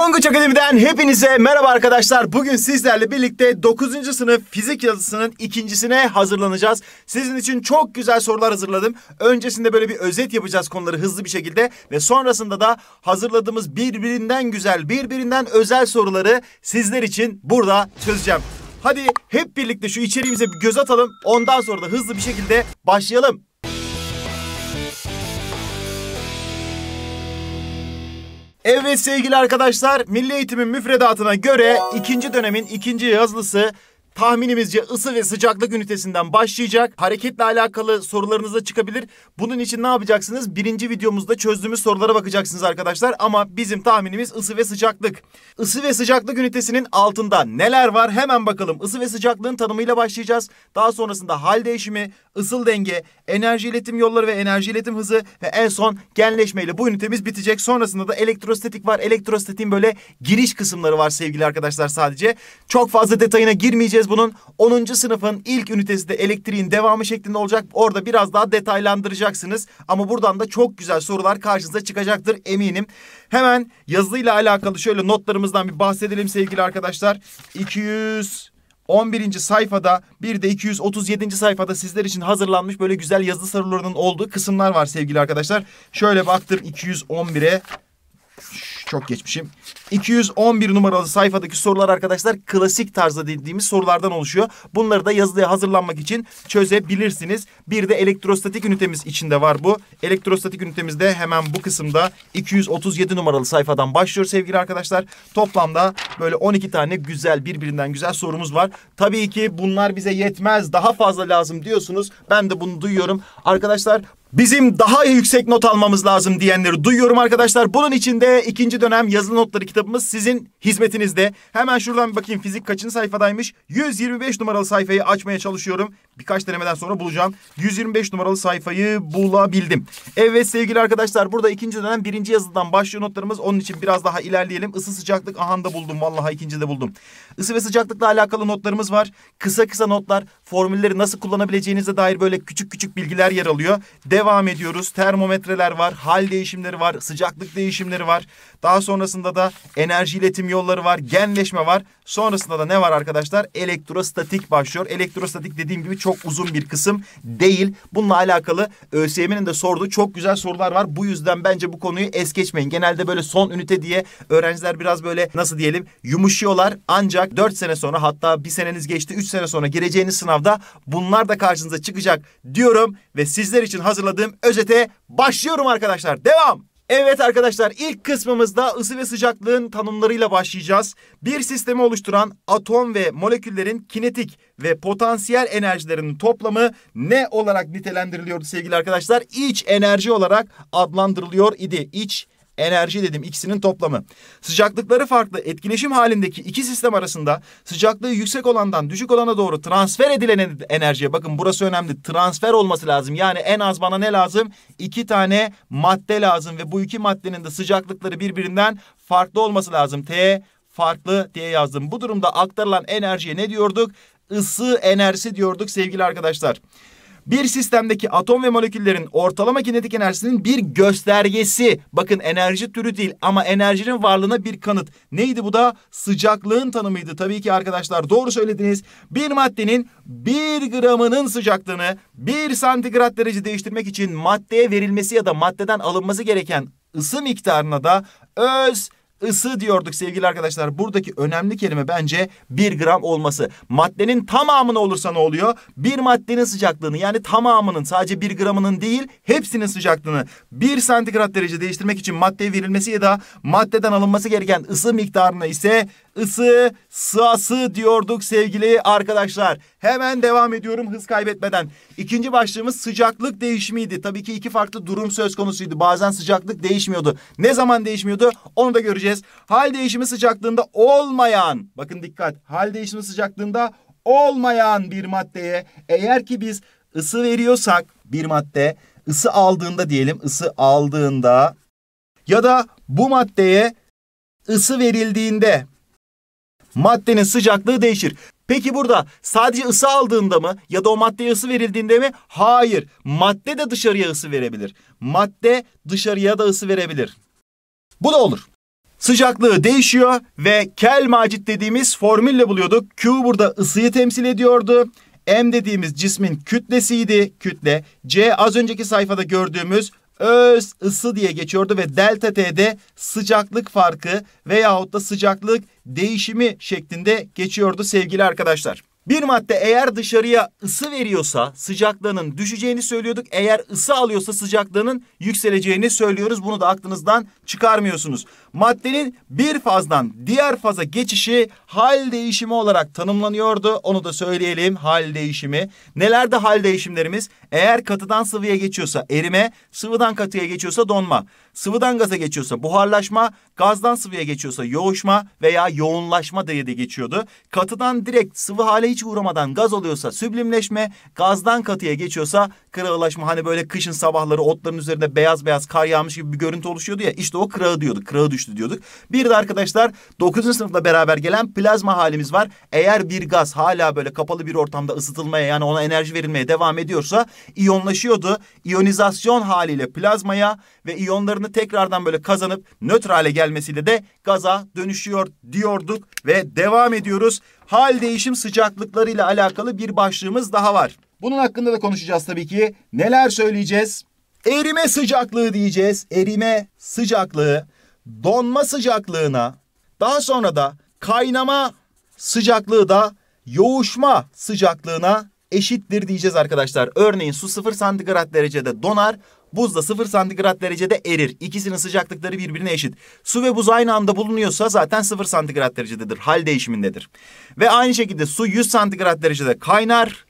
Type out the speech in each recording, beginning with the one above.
Tonguç Akademi'den hepinize merhaba arkadaşlar. Bugün sizlerle birlikte 9. sınıf fizik yazısının ikincisine hazırlanacağız. Sizin için çok güzel sorular hazırladım. Öncesinde böyle bir özet yapacağız konuları hızlı bir şekilde ve sonrasında da hazırladığımız birbirinden güzel, birbirinden özel soruları sizler için burada çözeceğim. Hadi hep birlikte şu içeriğimize bir göz atalım. Ondan sonra da hızlı bir şekilde başlayalım. Evet sevgili arkadaşlar, Milli Eğitim'in müfredatına göre ikinci dönemin ikinci yazılısı tahminimizce ısı ve sıcaklık ünitesinden başlayacak. Hareketle alakalı sorularınız da çıkabilir. Bunun için ne yapacaksınız? Birinci videomuzda çözdüğümüz sorulara bakacaksınız arkadaşlar. Ama bizim tahminimiz ısı ve sıcaklık. Isı ve sıcaklık ünitesinin altında neler var? Hemen bakalım. Isı ve sıcaklığın tanımıyla başlayacağız. Daha sonrasında hal değişimi, ısıl denge, enerji iletim yolları ve enerji iletim hızı ve en son genleşmeyle bu ünitemiz bitecek. Sonrasında da elektrostatik var. Elektrostatiğin böyle giriş kısımları var sevgili arkadaşlar sadece. Çok fazla detayına girmeyeceğiz Gideceğiz bunun 10. sınıfın ilk ünitesi de elektriğin devamı şeklinde olacak. Orada biraz daha detaylandıracaksınız. Ama buradan da çok güzel sorular karşınıza çıkacaktır eminim. Hemen yazıyla alakalı şöyle notlarımızdan bir bahsedelim sevgili arkadaşlar. 200 11. sayfada bir de 237. sayfada sizler için hazırlanmış böyle güzel yazı sorularının olduğu kısımlar var sevgili arkadaşlar. Şöyle baktım 211'e çok geçmişim. 211 numaralı sayfadaki sorular arkadaşlar klasik tarzda dediğimiz sorulardan oluşuyor. Bunları da yazılıya hazırlanmak için çözebilirsiniz. Bir de elektrostatik ünitemiz içinde var bu. Elektrostatik ünitemizde hemen bu kısımda 237 numaralı sayfadan başlıyor sevgili arkadaşlar. Toplamda böyle 12 tane güzel birbirinden güzel sorumuz var. Tabii ki bunlar bize yetmez daha fazla lazım diyorsunuz. Ben de bunu duyuyorum. Arkadaşlar Bizim daha yüksek not almamız lazım diyenleri duyuyorum arkadaşlar. Bunun için de ikinci dönem yazılı notları kitabımız sizin hizmetinizde. Hemen şuradan bir bakayım fizik kaçın sayfadaymış? 125 numaralı sayfayı açmaya çalışıyorum. Birkaç denemeden sonra bulacağım. 125 numaralı sayfayı bulabildim. Evet sevgili arkadaşlar burada ikinci dönem birinci yazıdan başlıyor notlarımız. Onun için biraz daha ilerleyelim. Isı sıcaklık ahanda buldum. Vallahi ikinci de buldum. Isı ve sıcaklıkla alakalı notlarımız var. Kısa kısa notlar formülleri nasıl kullanabileceğinize dair böyle küçük küçük bilgiler yer alıyor. Devam ediyoruz. Termometreler var. Hal değişimleri var. Sıcaklık değişimleri var. Daha sonrasında da enerji iletim yolları var. Genleşme var. Sonrasında da ne var arkadaşlar? Elektrostatik başlıyor. Elektrostatik dediğim gibi çok uzun bir kısım değil. Bununla alakalı ÖSYM'nin e, de sorduğu çok güzel sorular var. Bu yüzden bence bu konuyu es geçmeyin. Genelde böyle son ünite diye öğrenciler biraz böyle nasıl diyelim yumuşuyorlar. Ancak 4 sene sonra hatta bir seneniz geçti 3 sene sonra gireceğiniz sınavda bunlar da karşınıza çıkacak diyorum. Ve sizler için hazırladığım özete başlıyorum arkadaşlar. Devam. Evet arkadaşlar ilk kısmımızda ısı ve sıcaklığın tanımlarıyla başlayacağız. Bir sistemi oluşturan atom ve moleküllerin kinetik ve potansiyel enerjilerinin toplamı ne olarak nitelendiriliyordu sevgili arkadaşlar? İç enerji olarak adlandırılıyor idi. İç enerji dedim ikisinin toplamı. Sıcaklıkları farklı etkileşim halindeki iki sistem arasında sıcaklığı yüksek olandan düşük olana doğru transfer edilen enerjiye bakın burası önemli transfer olması lazım. Yani en az bana ne lazım? İki tane madde lazım ve bu iki maddenin de sıcaklıkları birbirinden farklı olması lazım. T farklı diye yazdım. Bu durumda aktarılan enerjiye ne diyorduk? Isı enerjisi diyorduk sevgili arkadaşlar bir sistemdeki atom ve moleküllerin ortalama kinetik enerjisinin bir göstergesi. Bakın enerji türü değil ama enerjinin varlığına bir kanıt. Neydi bu da? Sıcaklığın tanımıydı. Tabii ki arkadaşlar doğru söylediniz. Bir maddenin bir gramının sıcaklığını bir santigrat derece değiştirmek için maddeye verilmesi ya da maddeden alınması gereken ısı miktarına da öz ısı diyorduk sevgili arkadaşlar. Buradaki önemli kelime bence bir gram olması. Maddenin tamamını olursa ne oluyor? Bir maddenin sıcaklığını yani tamamının sadece bir gramının değil hepsinin sıcaklığını bir santigrat derece değiştirmek için maddeye verilmesi ya da maddeden alınması gereken ısı miktarını ise ısı, sığası diyorduk sevgili arkadaşlar. Hemen devam ediyorum hız kaybetmeden. İkinci başlığımız sıcaklık değişimiydi. Tabii ki iki farklı durum söz konusuydu. Bazen sıcaklık değişmiyordu. Ne zaman değişmiyordu onu da göreceğiz. Hal değişimi sıcaklığında olmayan, bakın dikkat, hal değişimi sıcaklığında olmayan bir maddeye eğer ki biz ısı veriyorsak bir madde ısı aldığında diyelim ısı aldığında ya da bu maddeye ısı verildiğinde maddenin sıcaklığı değişir. Peki burada sadece ısı aldığında mı ya da o maddeye ısı verildiğinde mi? Hayır. Madde de dışarıya ısı verebilir. Madde dışarıya da ısı verebilir. Bu da olur. Sıcaklığı değişiyor ve kel macit dediğimiz formülle buluyorduk. Q burada ısıyı temsil ediyordu. M dediğimiz cismin kütlesiydi. Kütle. C az önceki sayfada gördüğümüz öz ısı diye geçiyordu ve delta T'de sıcaklık farkı veyahut da sıcaklık değişimi şeklinde geçiyordu sevgili arkadaşlar. Bir madde eğer dışarıya ısı veriyorsa sıcaklığının düşeceğini söylüyorduk. Eğer ısı alıyorsa sıcaklığının yükseleceğini söylüyoruz. Bunu da aklınızdan çıkarmıyorsunuz. Maddenin bir fazdan diğer faza geçişi hal değişimi olarak tanımlanıyordu. Onu da söyleyelim hal değişimi. Nelerde hal değişimlerimiz? Eğer katıdan sıvıya geçiyorsa erime, sıvıdan katıya geçiyorsa donma. Sıvıdan gaza geçiyorsa buharlaşma, gazdan sıvıya geçiyorsa yoğuşma veya yoğunlaşma diye de geçiyordu. Katıdan direkt sıvı hale hiç uğramadan gaz oluyorsa süblimleşme, gazdan katıya geçiyorsa kırağılaşma. Hani böyle kışın sabahları otların üzerinde beyaz beyaz kar yağmış gibi bir görüntü oluşuyordu ya işte o kırağı diyorduk. Kırağı düştü diyorduk. Bir de arkadaşlar 9. sınıfla beraber gelen plazma halimiz var. Eğer bir gaz hala böyle kapalı bir ortamda ısıtılmaya yani ona enerji verilmeye devam ediyorsa iyonlaşıyordu. İyonizasyon haliyle plazmaya ve iyonların toplarını tekrardan böyle kazanıp nötr hale gelmesiyle de gaza dönüşüyor diyorduk ve devam ediyoruz. Hal değişim sıcaklıklarıyla alakalı bir başlığımız daha var. Bunun hakkında da konuşacağız tabii ki. Neler söyleyeceğiz? Erime sıcaklığı diyeceğiz. Erime sıcaklığı donma sıcaklığına daha sonra da kaynama sıcaklığı da yoğuşma sıcaklığına eşittir diyeceğiz arkadaşlar. Örneğin su 0 santigrat derecede donar Buzda 0 santigrat derecede erir. İkisinin sıcaklıkları birbirine eşit. Su ve buz aynı anda bulunuyorsa zaten 0 santigrat derecededir. Hal değişimindedir. Ve aynı şekilde su 100 santigrat derecede kaynar.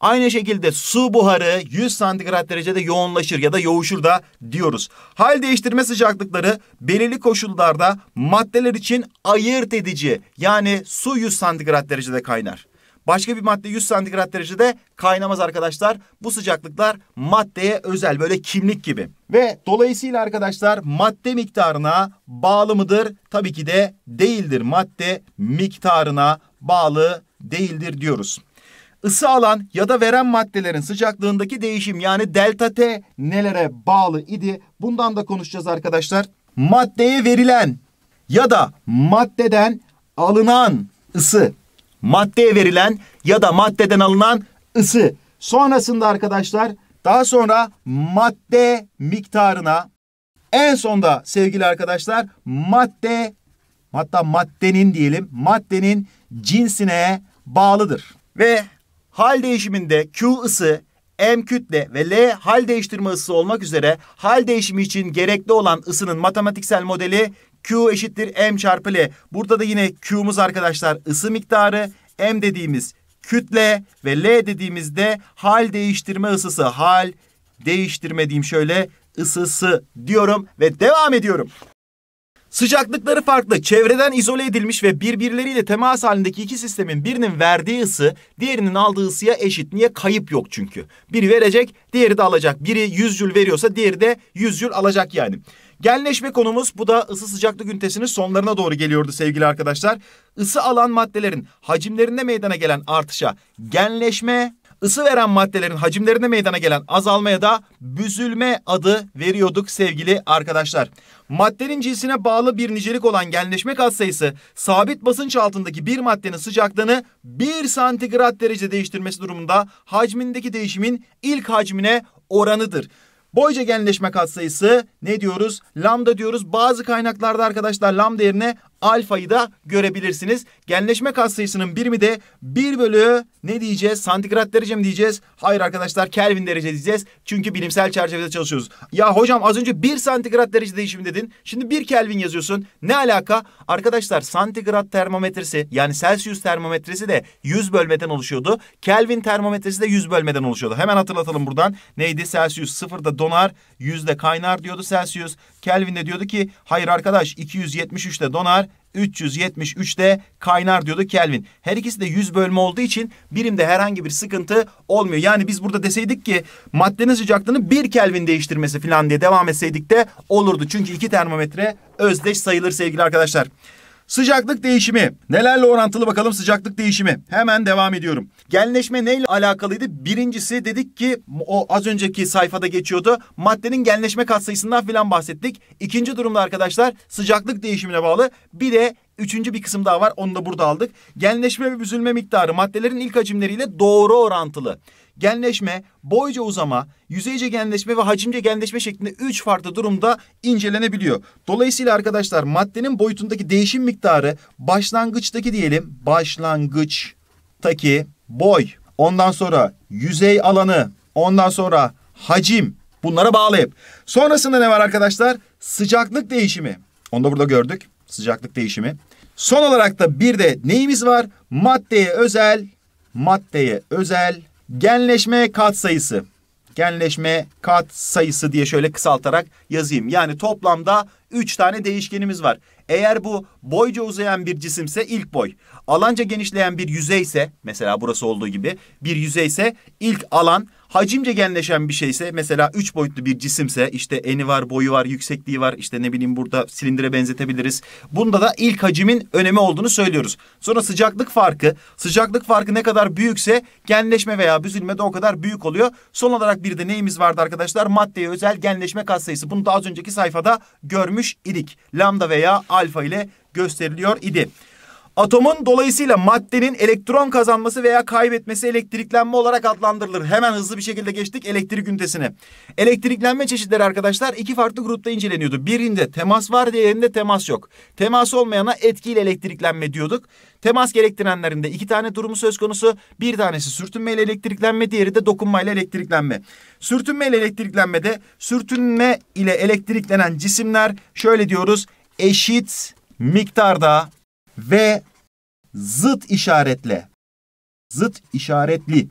Aynı şekilde su buharı 100 santigrat derecede yoğunlaşır ya da yoğuşur da diyoruz. Hal değiştirme sıcaklıkları belirli koşullarda maddeler için ayırt edici. Yani su 100 santigrat derecede kaynar. Başka bir madde 100 santigrat derecede kaynamaz arkadaşlar. Bu sıcaklıklar maddeye özel böyle kimlik gibi. Ve dolayısıyla arkadaşlar madde miktarına bağlı mıdır? Tabii ki de değildir. Madde miktarına bağlı değildir diyoruz Isı alan ya da veren maddelerin sıcaklığındaki değişim yani delta T nelere bağlı idi? Bundan da konuşacağız arkadaşlar. Maddeye verilen ya da maddeden alınan ısı maddeye verilen ya da maddeden alınan ısı. Sonrasında arkadaşlar daha sonra madde miktarına en sonda sevgili arkadaşlar madde hatta maddenin diyelim maddenin cinsine bağlıdır. Ve hal değişiminde Q ısı M kütle ve L hal değiştirme ısısı olmak üzere hal değişimi için gerekli olan ısının matematiksel modeli Q eşittir M çarpı L. Burada da yine Q'muz arkadaşlar ısı miktarı. M dediğimiz kütle ve L dediğimizde hal değiştirme ısısı. Hal değiştirme diyeyim şöyle ısısı diyorum ve devam ediyorum. Sıcaklıkları farklı, çevreden izole edilmiş ve birbirleriyle temas halindeki iki sistemin birinin verdiği ısı diğerinin aldığı ısıya eşit. Niye? Kayıp yok çünkü. Biri verecek, diğeri de alacak. Biri 100 jül veriyorsa diğeri de 100 jül alacak yani. Genleşme konumuz bu da ısı sıcaklık ünitesinin sonlarına doğru geliyordu sevgili arkadaşlar. Isı alan maddelerin hacimlerinde meydana gelen artışa genleşme, ısı veren maddelerin hacimlerinde meydana gelen azalmaya da büzülme adı veriyorduk sevgili arkadaşlar. Maddenin cinsine bağlı bir nicelik olan genleşme katsayısı sabit basınç altındaki bir maddenin sıcaklığını 1 santigrat derece değiştirmesi durumunda hacmindeki değişimin ilk hacmine oranıdır. Boyca genleşme katsayısı ne diyoruz? Lambda diyoruz. Bazı kaynaklarda arkadaşlar lambda yerine alfayı da görebilirsiniz. Genleşme katsayısının birimi de 1 bölü ne diyeceğiz? Santigrat derece mi diyeceğiz? Hayır arkadaşlar Kelvin derece diyeceğiz. Çünkü bilimsel çerçevede çalışıyoruz. Ya hocam az önce 1 santigrat derece değişimi dedin. Şimdi 1 Kelvin yazıyorsun. Ne alaka? Arkadaşlar santigrat termometresi yani Celsius termometresi de 100 bölmeden oluşuyordu. Kelvin termometresi de 100 bölmeden oluşuyordu. Hemen hatırlatalım buradan. Neydi? Celsius sıfırda donar yüzde kaynar diyordu Celsius. Kelvin de diyordu ki hayır arkadaş 273'te donar 373'te kaynar diyordu Kelvin. Her ikisi de 100 bölme olduğu için birimde herhangi bir sıkıntı olmuyor. Yani biz burada deseydik ki maddenin sıcaklığını 1 Kelvin değiştirmesi falan diye devam etseydik de olurdu. Çünkü iki termometre özdeş sayılır sevgili arkadaşlar. Sıcaklık değişimi. Nelerle orantılı bakalım sıcaklık değişimi. Hemen devam ediyorum. Genleşme neyle alakalıydı? Birincisi dedik ki o az önceki sayfada geçiyordu. Maddenin genleşme katsayısından filan bahsettik. İkinci durumda arkadaşlar sıcaklık değişimine bağlı. Bir de Üçüncü bir kısım daha var onu da burada aldık. Genleşme ve büzülme miktarı maddelerin ilk hacimleriyle doğru orantılı genleşme, boyca uzama, yüzeyce genleşme ve hacimce genleşme şeklinde üç farklı durumda incelenebiliyor. Dolayısıyla arkadaşlar maddenin boyutundaki değişim miktarı başlangıçtaki diyelim başlangıçtaki boy, ondan sonra yüzey alanı, ondan sonra hacim bunlara bağlayıp sonrasında ne var arkadaşlar? Sıcaklık değişimi. Onu da burada gördük. Sıcaklık değişimi. Son olarak da bir de neyimiz var? Maddeye özel, maddeye özel Genleşme kat sayısı, genleşme kat sayısı diye şöyle kısaltarak yazayım. Yani toplamda 3 tane değişkenimiz var. Eğer bu boyca uzayan bir cisimse ilk boy. Alanca genişleyen bir yüzeyse mesela burası olduğu gibi bir yüzeyse ilk alan. Hacimce genleşen bir şeyse mesela 3 boyutlu bir cisimse işte eni var, boyu var, yüksekliği var. işte ne bileyim burada silindire benzetebiliriz. Bunda da ilk hacimin önemi olduğunu söylüyoruz. Sonra sıcaklık farkı. Sıcaklık farkı ne kadar büyükse genleşme veya büzülme de o kadar büyük oluyor. Son olarak bir de neyimiz vardı arkadaşlar? Maddeye özel genleşme katsayısı. Bunu da az önceki sayfada görmüş gösteriliyormuş idik. Lambda veya alfa ile gösteriliyor idi. Atomun dolayısıyla maddenin elektron kazanması veya kaybetmesi elektriklenme olarak adlandırılır. Hemen hızlı bir şekilde geçtik elektrik ünitesine. Elektriklenme çeşitleri arkadaşlar iki farklı grupta inceleniyordu. Birinde temas var diğerinde temas yok. Temas olmayana etkiyle elektriklenme diyorduk. Temas gerektirenlerinde iki tane durumu söz konusu. Bir tanesi sürtünmeyle elektriklenme, diğeri de dokunmayla elektriklenme. Sürtünmeyle elektriklenmede sürtünme ile elektriklenen cisimler şöyle diyoruz. Eşit miktarda ve zıt işaretle zıt işaretli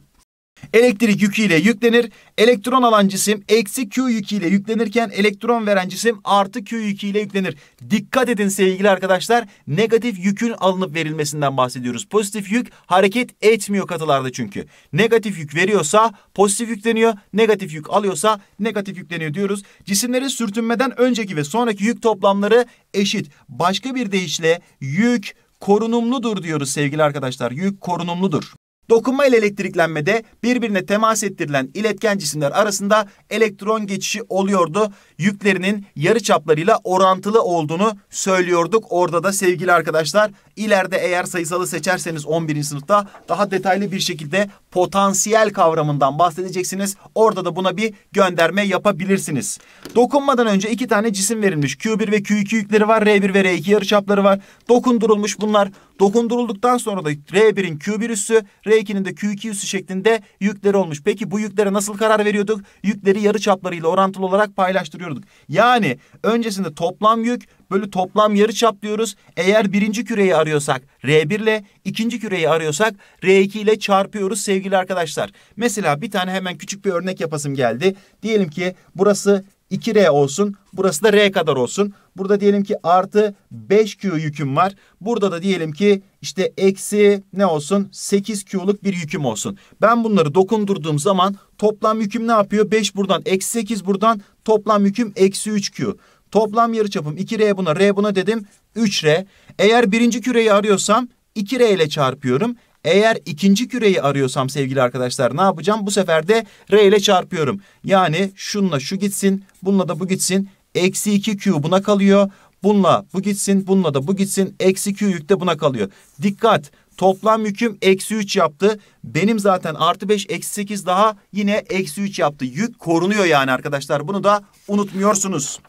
Elektrik yüküyle yüklenir. Elektron alan cisim eksi Q yüküyle yüklenirken elektron veren cisim artı Q yüküyle yüklenir. Dikkat edin sevgili arkadaşlar. Negatif yükün alınıp verilmesinden bahsediyoruz. Pozitif yük hareket etmiyor katılarda çünkü. Negatif yük veriyorsa pozitif yükleniyor. Negatif yük alıyorsa negatif yükleniyor diyoruz. Cisimlerin sürtünmeden önceki ve sonraki yük toplamları eşit. Başka bir deyişle yük korunumludur diyoruz sevgili arkadaşlar. Yük korunumludur. Dokunma ile elektriklenmede birbirine temas ettirilen iletken cisimler arasında elektron geçişi oluyordu. Yüklerinin yarı çaplarıyla orantılı olduğunu söylüyorduk. Orada da sevgili arkadaşlar ileride eğer sayısalı seçerseniz 11. sınıfta daha detaylı bir şekilde potansiyel kavramından bahsedeceksiniz. Orada da buna bir gönderme yapabilirsiniz. Dokunmadan önce iki tane cisim verilmiş. Q1 ve Q2 yükleri var. R1 ve R2 yarı çapları var. Dokundurulmuş bunlar. Dokundurulduktan sonra da R1'in Q1 üssü, R2'nin de Q200 şeklinde yükleri olmuş. Peki bu yüklere nasıl karar veriyorduk? Yükleri yarı çaplarıyla orantılı olarak paylaştırıyorduk. Yani öncesinde toplam yük bölü toplam yarı çap diyoruz. Eğer birinci küreyi arıyorsak R1 ile ikinci küreyi arıyorsak R2 ile çarpıyoruz sevgili arkadaşlar. Mesela bir tane hemen küçük bir örnek yapasım geldi. Diyelim ki burası 2R olsun. Burası da R kadar olsun. Burada diyelim ki artı 5Q yüküm var. Burada da diyelim ki işte eksi ne olsun 8Q'luk bir yüküm olsun. Ben bunları dokundurduğum zaman toplam yüküm ne yapıyor? 5 buradan eksi 8 buradan toplam yüküm eksi 3Q. Toplam yarıçapım 2R buna R buna dedim 3R. Eğer birinci küreyi arıyorsam 2R ile çarpıyorum. Eğer ikinci küreyi arıyorsam sevgili arkadaşlar ne yapacağım? Bu sefer de R ile çarpıyorum. Yani şunla şu gitsin, bununla da bu gitsin. Eksi 2 Q buna kalıyor. Bununla bu gitsin, bununla da bu gitsin. Eksi Q yük de buna kalıyor. Dikkat! Toplam yüküm eksi 3 yaptı. Benim zaten artı 5 eksi 8 daha yine eksi 3 yaptı. Yük korunuyor yani arkadaşlar. Bunu da unutmuyorsunuz.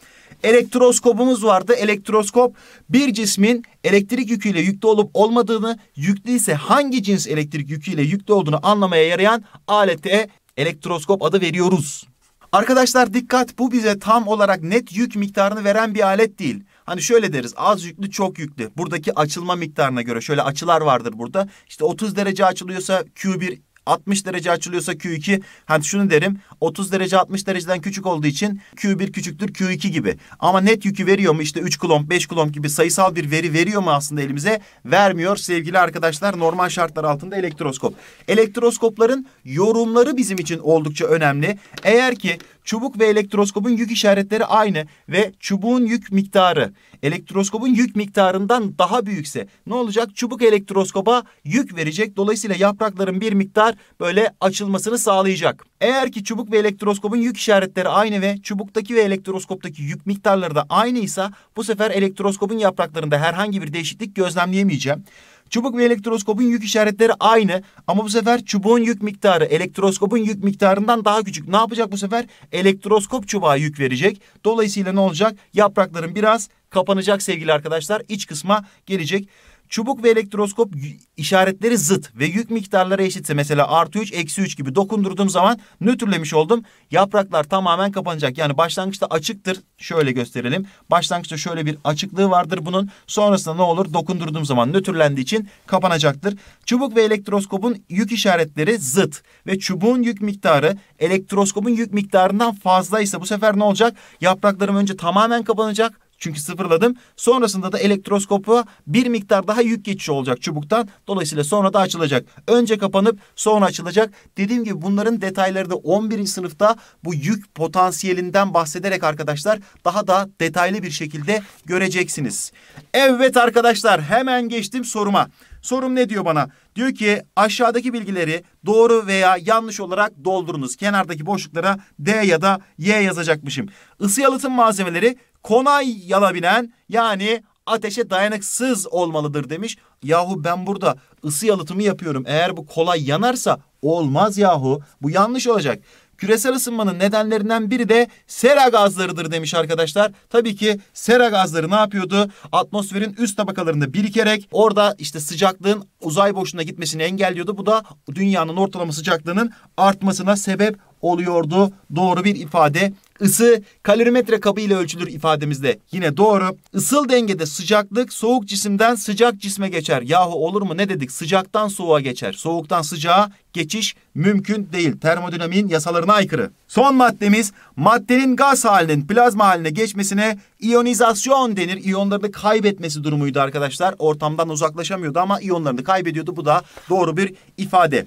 Elektroskopumuz vardı. Elektroskop bir cismin elektrik yüküyle yüklü olup olmadığını, yüklü ise hangi cins elektrik yüküyle yüklü olduğunu anlamaya yarayan alete elektroskop adı veriyoruz. Arkadaşlar dikkat bu bize tam olarak net yük miktarını veren bir alet değil. Hani şöyle deriz az yüklü çok yüklü. Buradaki açılma miktarına göre şöyle açılar vardır burada. İşte 30 derece açılıyorsa Q1 60 derece açılıyorsa Q2 hani şunu derim 30 derece 60 dereceden küçük olduğu için Q1 küçüktür Q2 gibi. Ama net yükü veriyor mu işte 3 kulomb 5 kulomb gibi sayısal bir veri veriyor mu aslında elimize? Vermiyor sevgili arkadaşlar normal şartlar altında elektroskop. Elektroskopların yorumları bizim için oldukça önemli. Eğer ki çubuk ve elektroskopun yük işaretleri aynı ve çubuğun yük miktarı Elektroskobun yük miktarından daha büyükse ne olacak? Çubuk elektroskopa yük verecek. Dolayısıyla yaprakların bir miktar böyle açılmasını sağlayacak. Eğer ki çubuk ve elektroskopun yük işaretleri aynı ve çubuktaki ve elektroskoptaki yük miktarları da aynıysa bu sefer elektroskopun yapraklarında herhangi bir değişiklik gözlemleyemeyeceğim. Çubuk ve elektroskopun yük işaretleri aynı ama bu sefer çubuğun yük miktarı elektroskopun yük miktarından daha küçük. Ne yapacak bu sefer? Elektroskop çubuğa yük verecek. Dolayısıyla ne olacak? Yaprakların biraz kapanacak sevgili arkadaşlar. İç kısma gelecek. Çubuk ve elektroskop işaretleri zıt ve yük miktarları eşitse mesela artı 3 eksi 3 gibi dokundurduğum zaman nötrlemiş oldum. Yapraklar tamamen kapanacak. Yani başlangıçta açıktır. Şöyle gösterelim. Başlangıçta şöyle bir açıklığı vardır bunun. Sonrasında ne olur? Dokundurduğum zaman nötrlendiği için kapanacaktır. Çubuk ve elektroskopun yük işaretleri zıt ve çubuğun yük miktarı elektroskopun yük miktarından fazlaysa bu sefer ne olacak? Yapraklarım önce tamamen kapanacak çünkü sıfırladım. Sonrasında da elektroskopu bir miktar daha yük geçişi olacak çubuktan. Dolayısıyla sonra da açılacak. Önce kapanıp sonra açılacak. Dediğim gibi bunların detayları da 11. sınıfta bu yük potansiyelinden bahsederek arkadaşlar daha da detaylı bir şekilde göreceksiniz. Evet arkadaşlar hemen geçtim soruma. Sorum ne diyor bana? Diyor ki aşağıdaki bilgileri doğru veya yanlış olarak doldurunuz. Kenardaki boşluklara D ya da Y yazacakmışım. Isı yalıtım malzemeleri konay binen yani ateşe dayanıksız olmalıdır demiş. Yahu ben burada ısı yalıtımı yapıyorum. Eğer bu kolay yanarsa olmaz yahu. Bu yanlış olacak. Küresel ısınmanın nedenlerinden biri de sera gazlarıdır demiş arkadaşlar. Tabii ki sera gazları ne yapıyordu? Atmosferin üst tabakalarında birikerek orada işte sıcaklığın uzay boşluğuna gitmesini engelliyordu. Bu da dünyanın ortalama sıcaklığının artmasına sebep oluyordu. Doğru bir ifade Isı kalorimetre kabı ile ölçülür ifademizde yine doğru. Isıl dengede sıcaklık soğuk cisimden sıcak cisme geçer. Yahu olur mu ne dedik sıcaktan soğuğa geçer. Soğuktan sıcağa geçiş mümkün değil. Termodinamiğin yasalarına aykırı. Son maddemiz maddenin gaz halinin plazma haline geçmesine iyonizasyon denir. İyonlarını kaybetmesi durumuydu arkadaşlar. Ortamdan uzaklaşamıyordu ama iyonlarını kaybediyordu. Bu da doğru bir ifade.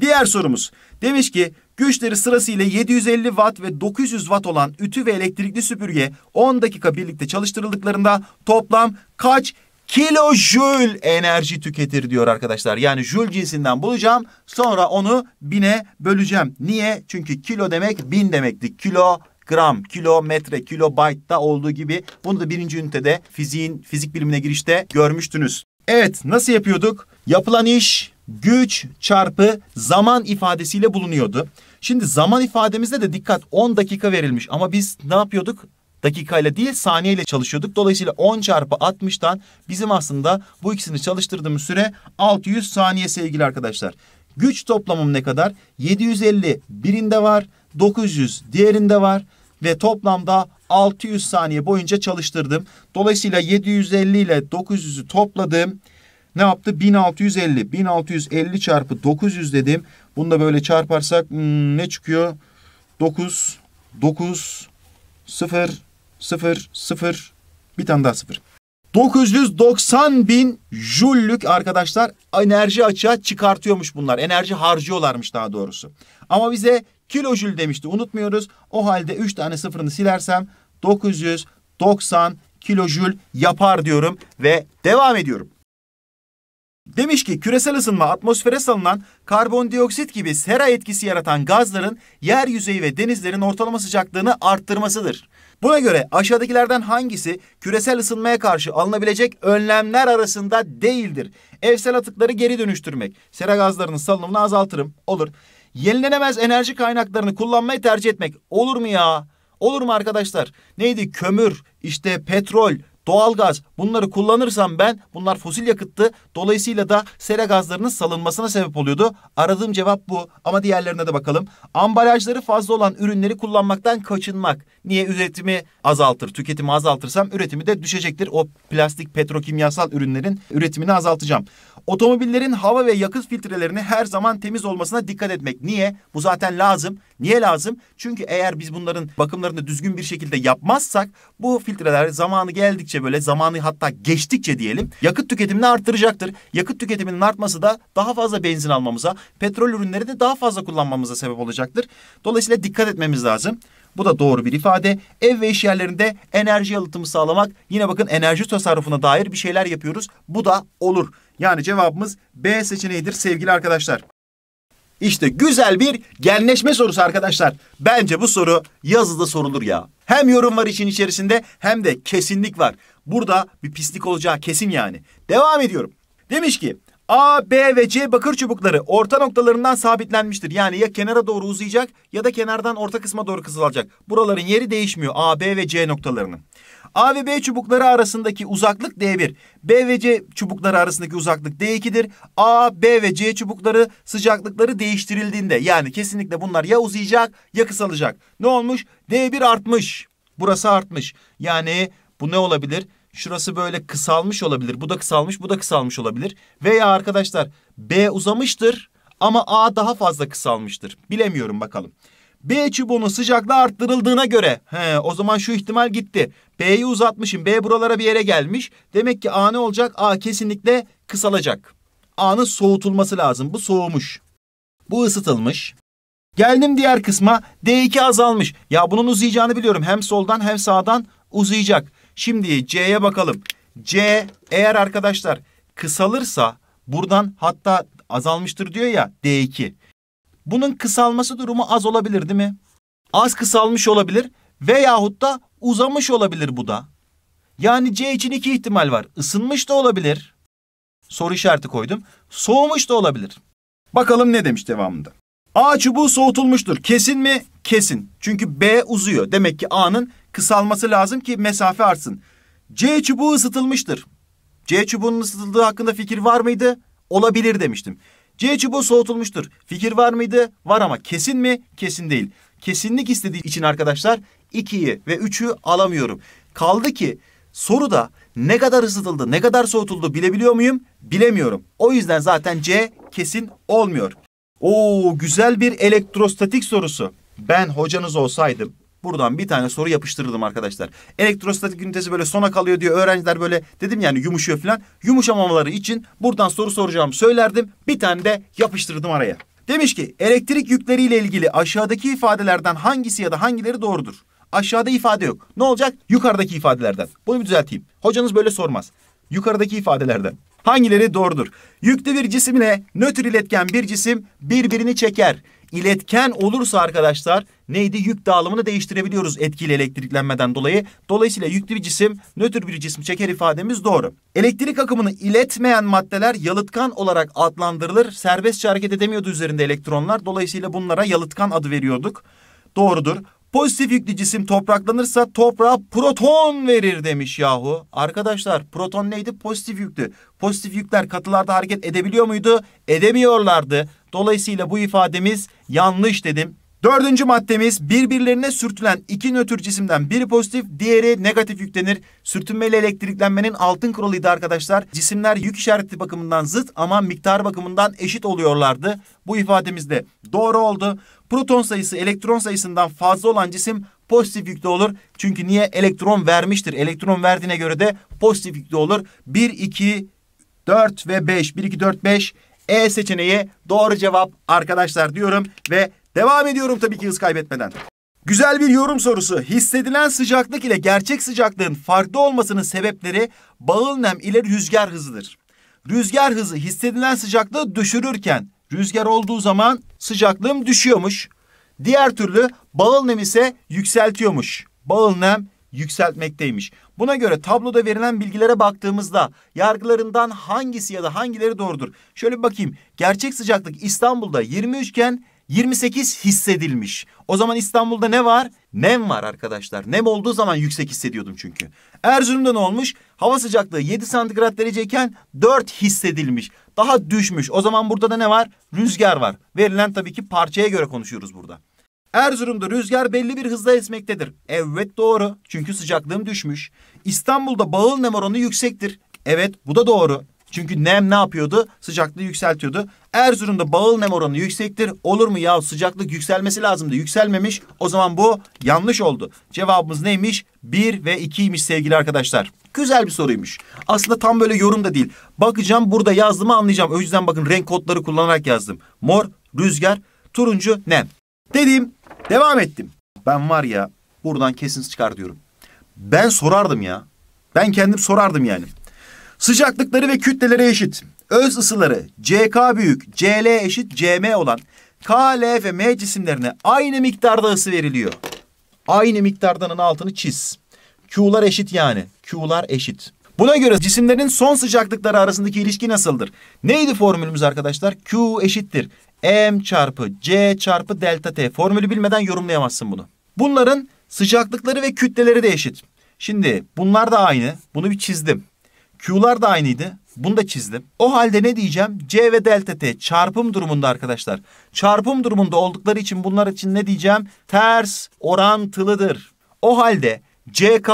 Diğer sorumuz. Demiş ki Güçleri sırasıyla 750 watt ve 900 watt olan ütü ve elektrikli süpürge 10 dakika birlikte çalıştırıldıklarında toplam kaç kilojül enerji tüketir diyor arkadaşlar. Yani jül cinsinden bulacağım sonra onu bine böleceğim. Niye? Çünkü kilo demek bin demekti. Kilo gram, kilometre, kilobaytta olduğu gibi bunu da birinci ünitede fiziğin, fizik bilimine girişte görmüştünüz. Evet nasıl yapıyorduk? Yapılan iş güç çarpı zaman ifadesiyle bulunuyordu. Şimdi zaman ifademizde de dikkat 10 dakika verilmiş ama biz ne yapıyorduk? dakikayla değil saniyeyle çalışıyorduk. Dolayısıyla 10 çarpı 60'tan bizim aslında bu ikisini çalıştırdığımız süre 600 saniye sevgili arkadaşlar. Güç toplamım ne kadar? 750 birinde var, 900 diğerinde var ve toplamda 600 saniye boyunca çalıştırdım. Dolayısıyla 750 ile 900'ü topladım. Ne yaptı? 1650. 1650 çarpı 900 dedim. Bunu da böyle çarparsak hmm, ne çıkıyor? 9, 9, 0, 0, 0. Bir tane daha 0. 990 bin jüllük arkadaşlar enerji açığa çıkartıyormuş bunlar. Enerji harcıyorlarmış daha doğrusu. Ama bize kilojül demişti unutmuyoruz. O halde 3 tane sıfırını silersem 990 kilojül yapar diyorum ve devam ediyorum. Demiş ki küresel ısınma atmosfere salınan karbondioksit gibi sera etkisi yaratan gazların yer yüzeyi ve denizlerin ortalama sıcaklığını arttırmasıdır. Buna göre aşağıdakilerden hangisi küresel ısınmaya karşı alınabilecek önlemler arasında değildir? Evsel atıkları geri dönüştürmek, sera gazlarının salınımını azaltırım, olur. Yenilenemez enerji kaynaklarını kullanmayı tercih etmek, olur mu ya? Olur mu arkadaşlar? Neydi? Kömür, işte petrol, doğalgaz bunları kullanırsam ben bunlar fosil yakıttı. Dolayısıyla da sera gazlarının salınmasına sebep oluyordu. Aradığım cevap bu ama diğerlerine de bakalım. Ambalajları fazla olan ürünleri kullanmaktan kaçınmak. Niye üretimi azaltır, tüketimi azaltırsam üretimi de düşecektir. O plastik petrokimyasal ürünlerin üretimini azaltacağım. Otomobillerin hava ve yakıt filtrelerini her zaman temiz olmasına dikkat etmek. Niye? Bu zaten lazım. Niye lazım? Çünkü eğer biz bunların bakımlarını düzgün bir şekilde yapmazsak bu filtreler zamanı geldikçe böyle zamanı hatta geçtikçe diyelim yakıt tüketimini artıracaktır. Yakıt tüketiminin artması da daha fazla benzin almamıza, petrol ürünleri de daha fazla kullanmamıza sebep olacaktır. Dolayısıyla dikkat etmemiz lazım. Bu da doğru bir ifade. Ev ve iş yerlerinde enerji yalıtımı sağlamak. Yine bakın enerji tasarrufuna dair bir şeyler yapıyoruz. Bu da olur. Yani cevabımız B seçeneğidir sevgili arkadaşlar. İşte güzel bir genleşme sorusu arkadaşlar. Bence bu soru yazıda sorulur ya. Hem yorum var için içerisinde hem de kesinlik var. Burada bir pislik olacağı kesin yani. Devam ediyorum. Demiş ki A, B ve C bakır çubukları orta noktalarından sabitlenmiştir. Yani ya kenara doğru uzayacak ya da kenardan orta kısma doğru kısılacak. Buraların yeri değişmiyor A, B ve C noktalarının. A ve B çubukları arasındaki uzaklık D1. B ve C çubukları arasındaki uzaklık D2'dir. A, B ve C çubukları sıcaklıkları değiştirildiğinde yani kesinlikle bunlar ya uzayacak ya kısalacak. Ne olmuş? D1 artmış. Burası artmış. Yani bu ne olabilir? Şurası böyle kısalmış olabilir. Bu da kısalmış, bu da kısalmış olabilir. Veya arkadaşlar B uzamıştır ama A daha fazla kısalmıştır. Bilemiyorum bakalım. B çubuğunun sıcaklığı arttırıldığına göre. He, o zaman şu ihtimal gitti. B'yi uzatmışım. B buralara bir yere gelmiş. Demek ki A ne olacak? A kesinlikle kısalacak. A'nın soğutulması lazım. Bu soğumuş. Bu ısıtılmış. Geldim diğer kısma. D2 azalmış. Ya bunun uzayacağını biliyorum. Hem soldan hem sağdan uzayacak. Şimdi C'ye bakalım. C eğer arkadaşlar kısalırsa buradan hatta azalmıştır diyor ya D2. Bunun kısalması durumu az olabilir değil mi? Az kısalmış olabilir veyahut da uzamış olabilir bu da. Yani C için iki ihtimal var. Isınmış da olabilir. Soru işareti koydum. Soğumuş da olabilir. Bakalım ne demiş devamında. A çubuğu soğutulmuştur. Kesin mi? Kesin. Çünkü B uzuyor. Demek ki A'nın kısalması lazım ki mesafe artsın. C çubuğu ısıtılmıştır. C çubuğunun ısıtıldığı hakkında fikir var mıydı? Olabilir demiştim. C çubuğu soğutulmuştur. Fikir var mıydı? Var ama kesin mi? Kesin değil. Kesinlik istediği için arkadaşlar 2'yi ve 3'ü alamıyorum. Kaldı ki soruda ne kadar ısıtıldı, ne kadar soğutuldu bilebiliyor muyum? Bilemiyorum. O yüzden zaten C kesin olmuyor. Oo güzel bir elektrostatik sorusu. Ben hocanız olsaydım Buradan bir tane soru yapıştırdım arkadaşlar. Elektrostatik ünitesi böyle sona kalıyor diyor. Öğrenciler böyle dedim yani yumuşuyor falan. Yumuşamamaları için buradan soru soracağım söylerdim. Bir tane de yapıştırdım araya. Demiş ki elektrik yükleriyle ilgili aşağıdaki ifadelerden hangisi ya da hangileri doğrudur? Aşağıda ifade yok. Ne olacak? Yukarıdaki ifadelerden. Bunu bir düzelteyim. Hocanız böyle sormaz. Yukarıdaki ifadelerden. Hangileri doğrudur? Yüklü bir cisimle nötr iletken bir cisim birbirini çeker iletken olursa arkadaşlar neydi? Yük dağılımını değiştirebiliyoruz etkili elektriklenmeden dolayı. Dolayısıyla yüklü bir cisim nötr bir cisim çeker ifademiz doğru. Elektrik akımını iletmeyen maddeler yalıtkan olarak adlandırılır. Serbestçe hareket edemiyordu üzerinde elektronlar. Dolayısıyla bunlara yalıtkan adı veriyorduk. Doğrudur. Pozitif yüklü cisim topraklanırsa toprağa proton verir demiş yahu. Arkadaşlar proton neydi? Pozitif yüklü. Pozitif yükler katılarda hareket edebiliyor muydu? Edemiyorlardı. Dolayısıyla bu ifademiz yanlış dedim. Dördüncü maddemiz birbirlerine sürtülen iki nötr cisimden biri pozitif diğeri negatif yüklenir. Sürtünmeyle elektriklenmenin altın kuralıydı arkadaşlar. Cisimler yük işareti bakımından zıt ama miktar bakımından eşit oluyorlardı. Bu ifademiz de doğru oldu. Proton sayısı elektron sayısından fazla olan cisim pozitif yüklü olur. Çünkü niye elektron vermiştir. Elektron verdiğine göre de pozitif yüklü olur. 1, 2, 4 ve 5. 1, 2, 4, 5 e seçeneği doğru cevap arkadaşlar diyorum ve devam ediyorum tabii ki hız kaybetmeden. Güzel bir yorum sorusu. Hissedilen sıcaklık ile gerçek sıcaklığın farklı olmasının sebepleri bağıl nem ile rüzgar hızıdır. Rüzgar hızı hissedilen sıcaklığı düşürürken rüzgar olduğu zaman sıcaklığım düşüyormuş. Diğer türlü bağıl nem ise yükseltiyormuş. Bağıl nem yükseltmekteymiş. Buna göre tabloda verilen bilgilere baktığımızda yargılarından hangisi ya da hangileri doğrudur? Şöyle bakayım. Gerçek sıcaklık İstanbul'da 23 iken 28 hissedilmiş. O zaman İstanbul'da ne var? Nem var arkadaşlar. Nem olduğu zaman yüksek hissediyordum çünkü. Erzurum'da ne olmuş? Hava sıcaklığı 7 santigrat dereceyken 4 hissedilmiş. Daha düşmüş. O zaman burada da ne var? Rüzgar var. Verilen tabii ki parçaya göre konuşuyoruz burada. Erzurum'da rüzgar belli bir hızla esmektedir. Evet doğru. Çünkü sıcaklığım düşmüş. İstanbul'da bağıl nem oranı yüksektir. Evet bu da doğru. Çünkü nem ne yapıyordu? Sıcaklığı yükseltiyordu. Erzurum'da bağıl nem oranı yüksektir. Olur mu ya sıcaklık yükselmesi lazımdı. Yükselmemiş. O zaman bu yanlış oldu. Cevabımız neymiş? 1 ve 2'ymiş sevgili arkadaşlar. Güzel bir soruymuş. Aslında tam böyle yorum da değil. Bakacağım burada yazdığımı anlayacağım. O yüzden bakın renk kodları kullanarak yazdım. Mor, rüzgar, turuncu, nem. Dediğim Devam ettim. Ben var ya buradan kesin çıkar diyorum. Ben sorardım ya. Ben kendim sorardım yani. Sıcaklıkları ve kütleleri eşit. Öz ısıları CK büyük CL eşit CM olan K, L ve M cisimlerine aynı miktarda ısı veriliyor. Aynı miktardanın altını çiz. Q'lar eşit yani. Q'lar eşit. Buna göre cisimlerin son sıcaklıkları arasındaki ilişki nasıldır? Neydi formülümüz arkadaşlar? Q eşittir. M çarpı C çarpı delta T. Formülü bilmeden yorumlayamazsın bunu. Bunların sıcaklıkları ve kütleleri de eşit. Şimdi bunlar da aynı. Bunu bir çizdim. Q'lar da aynıydı. Bunu da çizdim. O halde ne diyeceğim? C ve delta T çarpım durumunda arkadaşlar. Çarpım durumunda oldukları için bunlar için ne diyeceğim? Ters orantılıdır. O halde CK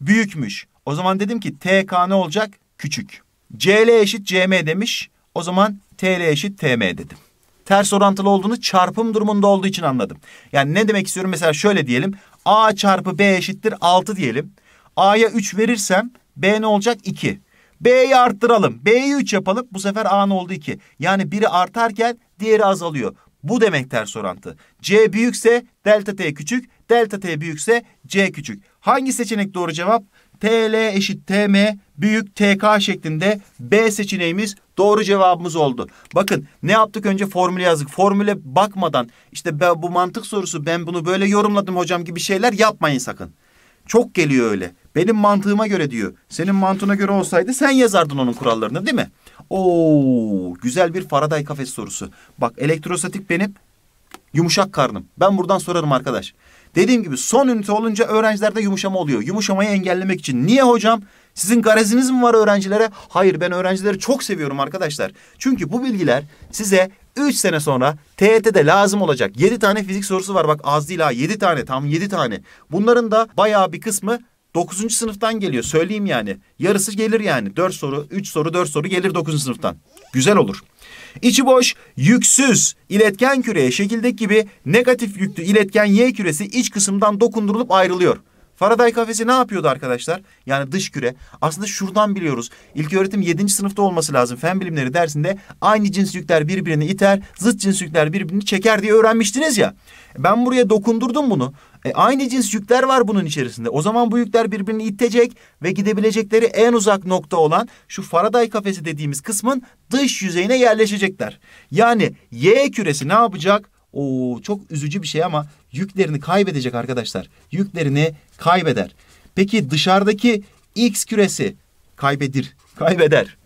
büyükmüş. O zaman dedim ki TK ne olacak? Küçük. CL eşit CM demiş. O zaman TL eşit TM dedim. Ters orantılı olduğunu çarpım durumunda olduğu için anladım. Yani ne demek istiyorum? Mesela şöyle diyelim. A çarpı B eşittir 6 diyelim. A'ya 3 verirsem B ne olacak? 2. B'yi arttıralım. B'yi 3 yapalım. Bu sefer A ne oldu? 2. Yani biri artarken diğeri azalıyor. Bu demek ters orantı. C büyükse delta T küçük. Delta T büyükse C küçük. Hangi seçenek doğru cevap? TL eşit TM büyük TK şeklinde B seçeneğimiz doğru cevabımız oldu. Bakın ne yaptık önce formülü yazdık. Formüle bakmadan işte bu mantık sorusu ben bunu böyle yorumladım hocam gibi şeyler yapmayın sakın. Çok geliyor öyle. Benim mantığıma göre diyor. Senin mantığına göre olsaydı sen yazardın onun kurallarını değil mi? Oo, güzel bir Faraday kafes sorusu. Bak elektrostatik benim yumuşak karnım. Ben buradan sorarım arkadaş. Dediğim gibi son ünite olunca öğrencilerde yumuşama oluyor. Yumuşamayı engellemek için. Niye hocam? Sizin gareziniz mi var öğrencilere? Hayır ben öğrencileri çok seviyorum arkadaşlar. Çünkü bu bilgiler size 3 sene sonra TET'de lazım olacak. 7 tane fizik sorusu var bak az değil ha 7 tane tam 7 tane. Bunların da bayağı bir kısmı 9. sınıftan geliyor söyleyeyim yani. Yarısı gelir yani 4 soru 3 soru 4 soru gelir 9. sınıftan. Güzel olur. İçi boş, yüksüz iletken küreye şekildeki gibi negatif yüklü iletken Y küresi iç kısımdan dokundurulup ayrılıyor. Faraday kafesi ne yapıyordu arkadaşlar? Yani dış küre. Aslında şuradan biliyoruz. İlk öğretim 7. sınıfta olması lazım. Fen bilimleri dersinde aynı cins yükler birbirini iter, zıt cins yükler birbirini çeker diye öğrenmiştiniz ya. Ben buraya dokundurdum bunu. E, aynı cins yükler var bunun içerisinde. O zaman bu yükler birbirini itecek ve gidebilecekleri en uzak nokta olan şu Faraday kafesi dediğimiz kısmın dış yüzeyine yerleşecekler. Yani Y küresi ne yapacak? Oo çok üzücü bir şey ama yüklerini kaybedecek arkadaşlar. Yüklerini kaybeder. Peki dışarıdaki X küresi kaybedir, kaybeder.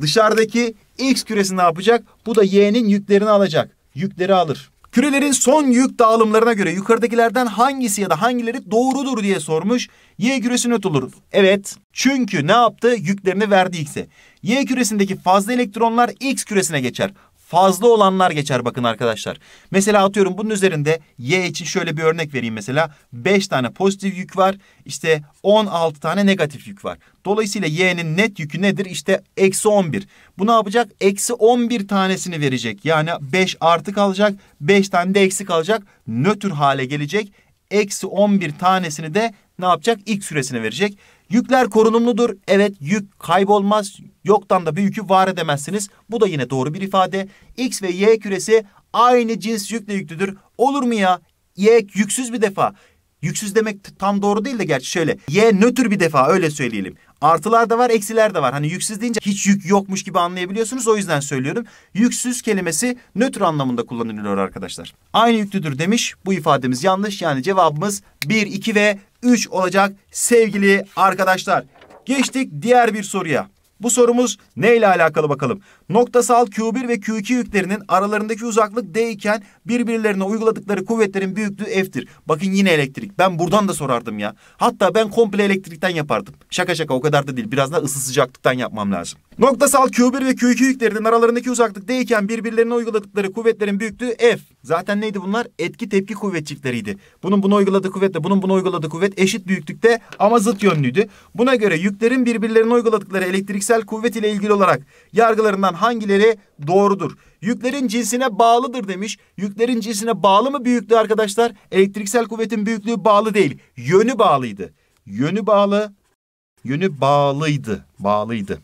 Dışarıdaki X küresi ne yapacak? Bu da Y'nin yüklerini alacak. Yükleri alır. Kürelerin son yük dağılımlarına göre yukarıdakilerden hangisi ya da hangileri doğrudur diye sormuş. Y küresi net olur. Evet. Çünkü ne yaptı? Yüklerini verdi X'e. Y küresindeki fazla elektronlar X küresine geçer fazla olanlar geçer bakın arkadaşlar. Mesela atıyorum bunun üzerinde Y için şöyle bir örnek vereyim mesela. 5 tane pozitif yük var. İşte 16 tane negatif yük var. Dolayısıyla Y'nin net yükü nedir? İşte eksi 11. Bu ne yapacak? Eksi 11 tanesini verecek. Yani 5 artı kalacak. 5 tane de eksi kalacak. Nötr hale gelecek. Eksi 11 tanesini de ne yapacak? X süresine verecek. Yükler korunumludur. Evet yük kaybolmaz. Yoktan da bir yükü var edemezsiniz. Bu da yine doğru bir ifade. X ve Y küresi aynı cins yükle yüklüdür. Olur mu ya? Y yüksüz bir defa. Yüksüz demek tam doğru değil de gerçi şöyle. Y nötr bir defa öyle söyleyelim. Artılar da var, eksiler de var. Hani yüksüz deyince hiç yük yokmuş gibi anlayabiliyorsunuz. O yüzden söylüyorum. Yüksüz kelimesi nötr anlamında kullanılıyor arkadaşlar. Aynı yüklüdür demiş. Bu ifademiz yanlış. Yani cevabımız 1, 2 ve 3 olacak sevgili arkadaşlar. Geçtik diğer bir soruya. Bu sorumuz neyle alakalı bakalım? Noktasal Q1 ve Q2 yüklerinin aralarındaki uzaklık D iken birbirlerine uyguladıkları kuvvetlerin büyüklüğü F'tir. Bakın yine elektrik. Ben buradan da sorardım ya. Hatta ben komple elektrikten yapardım. Şaka şaka o kadar da değil. Biraz da ısı sıcaklıktan yapmam lazım. Noktasal Q1 ve Q2 yüklerinin aralarındaki uzaklık D iken birbirlerine uyguladıkları kuvvetlerin büyüklüğü F. Zaten neydi bunlar? Etki tepki kuvvet çiftleriydi. Bunun bunu uyguladığı kuvvetle bunun bunu uyguladığı kuvvet eşit büyüklükte ama zıt yönlüydü. Buna göre yüklerin birbirlerine uyguladıkları elektriksel kuvvet ile ilgili olarak yargılarından hangileri doğrudur? Yüklerin cinsine bağlıdır demiş. Yüklerin cinsine bağlı mı büyüklüğü arkadaşlar? Elektriksel kuvvetin büyüklüğü bağlı değil. Yönü bağlıydı. Yönü bağlı. Yönü bağlıydı. Bağlıydı.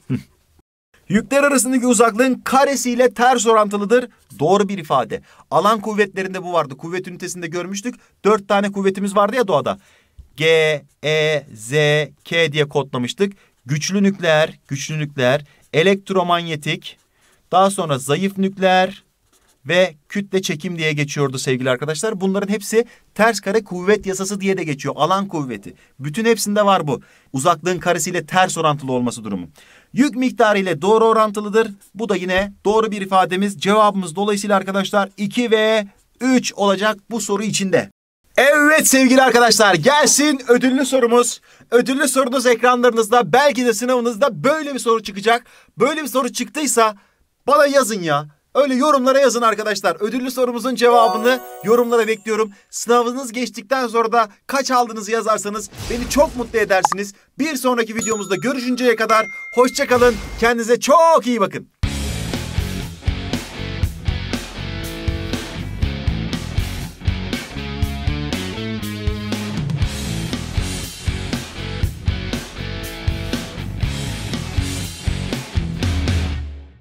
Yükler arasındaki uzaklığın karesiyle ters orantılıdır. Doğru bir ifade. Alan kuvvetlerinde bu vardı. Kuvvet ünitesinde görmüştük. Dört tane kuvvetimiz vardı ya doğada. G, E, Z, K diye kodlamıştık. Güçlü nükleer, güçlü nükleer, elektromanyetik, daha sonra zayıf nükleer ve kütle çekim diye geçiyordu sevgili arkadaşlar. Bunların hepsi ters kare kuvvet yasası diye de geçiyor. Alan kuvveti. Bütün hepsinde var bu. Uzaklığın karesiyle ters orantılı olması durumu. Yük miktarı ile doğru orantılıdır. Bu da yine doğru bir ifademiz. Cevabımız dolayısıyla arkadaşlar 2 ve 3 olacak bu soru içinde. Evet sevgili arkadaşlar gelsin ödüllü sorumuz. Ödüllü sorunuz ekranlarınızda belki de sınavınızda böyle bir soru çıkacak. Böyle bir soru çıktıysa bana yazın ya. Öyle yorumlara yazın arkadaşlar. Ödüllü sorumuzun cevabını yorumlara bekliyorum. Sınavınız geçtikten sonra da kaç aldığınızı yazarsanız beni çok mutlu edersiniz. Bir sonraki videomuzda görüşünceye kadar hoşçakalın. Kendinize çok iyi bakın.